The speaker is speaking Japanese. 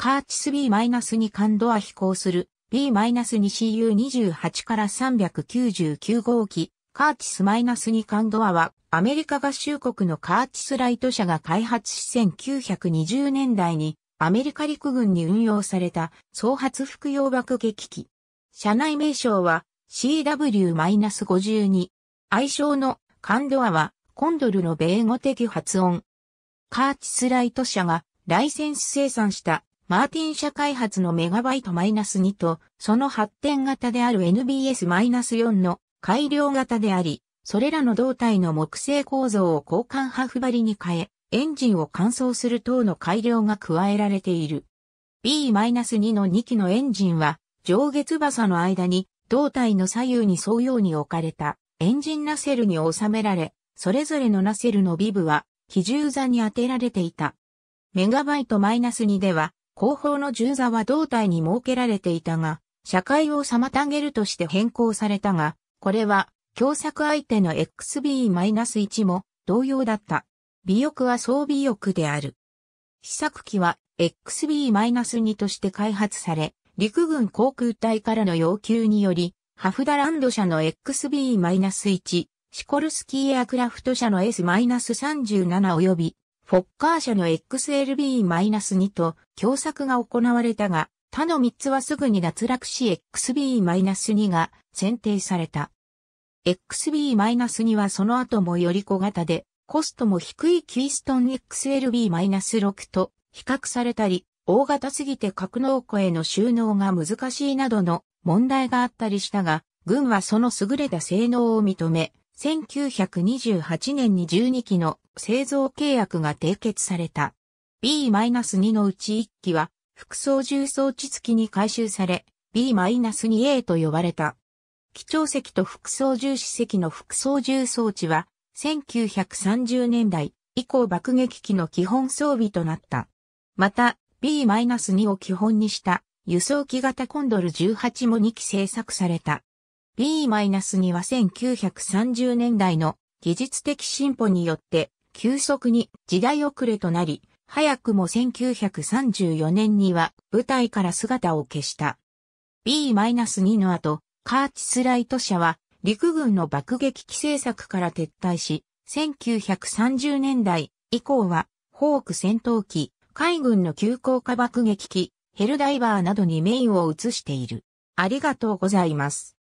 カーチス B-2 間ドア飛行する B-2CU28 から399号機カーチス -2 間ドアはアメリカ合衆国のカーチスライト社が開発し1920年代にアメリカ陸軍に運用された総発服用爆撃機。社内名称は CW-52。愛称のカンドアはコンドルの米語的発音。カーチスライト社がライセンス生産したマーティン社開発のメガバイト -2 と、その発展型である NBS-4 の改良型であり、それらの胴体の木製構造を交換ハフ張りに変え、エンジンを乾燥する等の改良が加えられている。B-2 の2機のエンジンは、上下翼の間に、胴体の左右に沿うように置かれた、エンジンナセルに収められ、それぞれのナセルのビブは、機銃座に当てられていた。メガバイト -2 では、後方の銃座は胴体に設けられていたが、社会を妨げるとして変更されたが、これは、共作相手の XB-1 も同様だった。尾翼は装備翼である。試作機は XB-2 として開発され、陸軍航空隊からの要求により、ハフダランド社の XB-1、シコルスキーエアクラフト社の S-37 及びフォッカー社の XLB-2 と共作が行われたが、他の3つはすぐに脱落し XB-2 が選定された。XB-2 はその後もより小型で、コストも低いキーストン XLB-6 と比較されたり、大型すぎて格納庫への収納が難しいなどの問題があったりしたが、軍はその優れた性能を認め、1928年に12機の製造契約が締結された。B-2 のうち1機は、副操縦装置付きに回収され、B-2A と呼ばれた。機長席と副操縦士席の副操縦装置は、1930年代以降爆撃機の基本装備となった。また、B-2 を基本にした輸送機型コンドル18も2機製作された。B-2 は1930年代の技術的進歩によって急速に時代遅れとなり、早くも1934年には舞台から姿を消した。B-2 の後、カーチスライト社は陸軍の爆撃機政策から撤退し、1930年代以降はホーク戦闘機、海軍の急降下爆撃機、ヘルダイバーなどにメインを移している。ありがとうございます。